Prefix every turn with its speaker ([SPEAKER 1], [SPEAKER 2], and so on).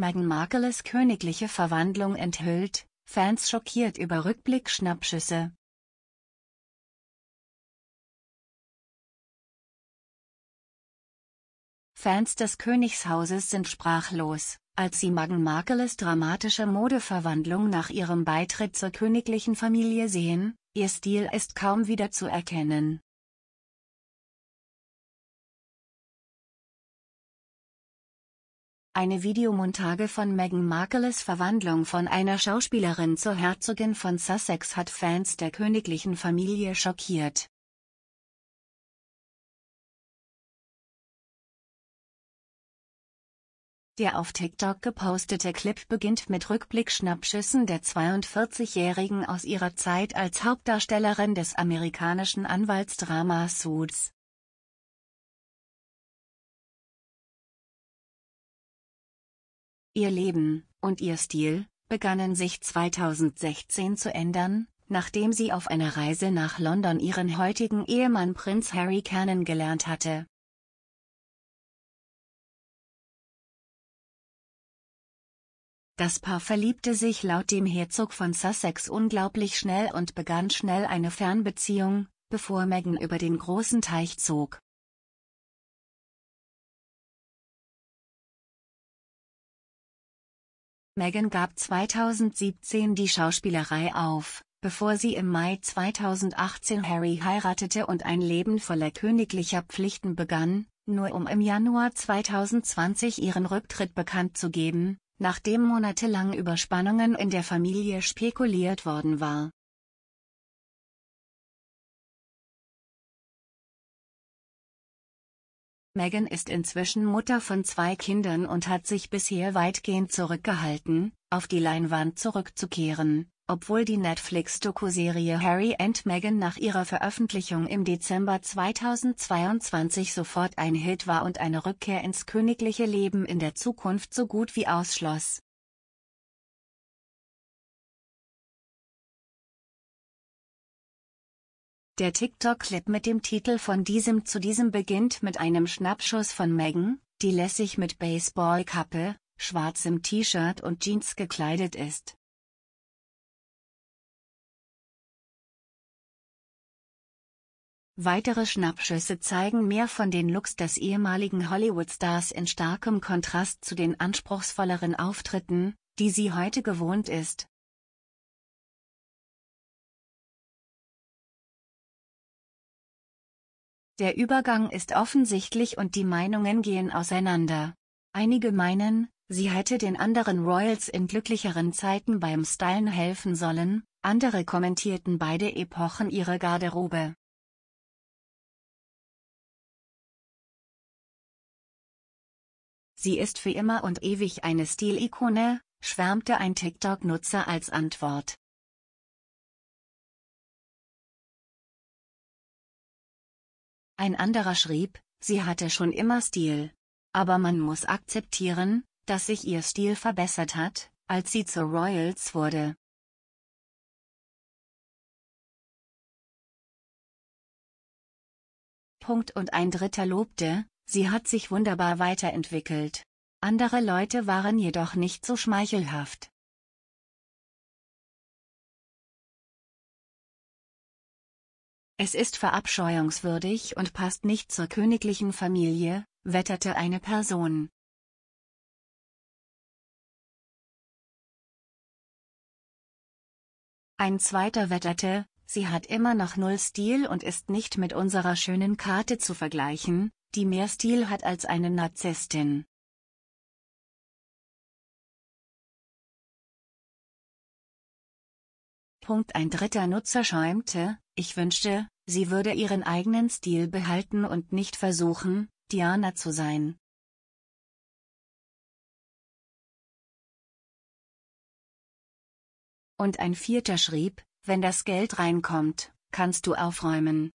[SPEAKER 1] Meghan Markles königliche Verwandlung enthüllt, Fans schockiert über Rückblick-Schnappschüsse. Fans des Königshauses sind sprachlos,
[SPEAKER 2] als sie Meghan Markles dramatische Modeverwandlung nach ihrem Beitritt zur königlichen Familie
[SPEAKER 1] sehen, ihr Stil ist kaum wiederzuerkennen. eine Videomontage von Meghan Markles Verwandlung von einer Schauspielerin zur Herzogin von Sussex hat Fans der königlichen Familie schockiert. Der auf TikTok gepostete Clip beginnt mit Rückblick-Schnappschüssen der 42-Jährigen aus ihrer Zeit als Hauptdarstellerin des amerikanischen Anwaltsdramas Suits. Ihr Leben und ihr Stil begannen sich 2016 zu ändern, nachdem sie auf einer Reise nach London ihren heutigen Ehemann Prinz Harry kennengelernt hatte. Das Paar verliebte sich laut dem Herzog von Sussex unglaublich schnell und begann schnell eine Fernbeziehung, bevor Meghan über den großen Teich zog. Megan gab 2017 die Schauspielerei auf, bevor
[SPEAKER 2] sie im Mai 2018 Harry heiratete und ein Leben voller königlicher Pflichten begann, nur um im Januar 2020 ihren Rücktritt bekannt zu geben,
[SPEAKER 1] nachdem monatelang über Spannungen in der Familie spekuliert worden war. Megan ist inzwischen Mutter von zwei Kindern und hat sich bisher weitgehend
[SPEAKER 2] zurückgehalten, auf die Leinwand zurückzukehren, obwohl die Netflix-Dokuserie Harry and Meghan nach ihrer Veröffentlichung im Dezember 2022
[SPEAKER 1] sofort ein Hit war und eine Rückkehr ins königliche Leben in der Zukunft so gut wie ausschloss. Der TikTok-Clip mit dem Titel von diesem zu diesem
[SPEAKER 2] beginnt mit einem Schnappschuss von Megan, die lässig mit Baseballkappe, schwarzem
[SPEAKER 1] T-Shirt und Jeans gekleidet ist. Weitere Schnappschüsse zeigen mehr
[SPEAKER 2] von den Looks des ehemaligen Hollywood-Stars in starkem Kontrast zu den anspruchsvolleren
[SPEAKER 1] Auftritten, die sie heute gewohnt ist. Der Übergang ist offensichtlich und die Meinungen gehen auseinander. Einige meinen, sie hätte
[SPEAKER 2] den anderen Royals in glücklicheren Zeiten beim Stylen helfen sollen, andere kommentierten
[SPEAKER 1] beide Epochen ihre Garderobe. Sie ist für immer und ewig eine Stilikone, schwärmte ein TikTok-Nutzer als Antwort. Ein anderer schrieb, sie hatte schon immer Stil. Aber man muss akzeptieren, dass sich ihr Stil verbessert hat, als sie zur Royals wurde. Punkt und ein Dritter lobte, sie hat sich wunderbar weiterentwickelt. Andere Leute waren jedoch nicht so schmeichelhaft. Es ist verabscheuungswürdig und passt nicht zur königlichen Familie, wetterte eine Person. Ein zweiter wetterte, sie hat immer noch null Stil und ist nicht mit unserer schönen Karte zu vergleichen, die mehr Stil hat als eine Narzisstin. Punkt ein dritter Nutzer schäumte, ich wünschte, sie würde ihren eigenen Stil behalten und nicht versuchen, Diana zu sein. Und ein vierter schrieb, wenn das Geld reinkommt, kannst du aufräumen.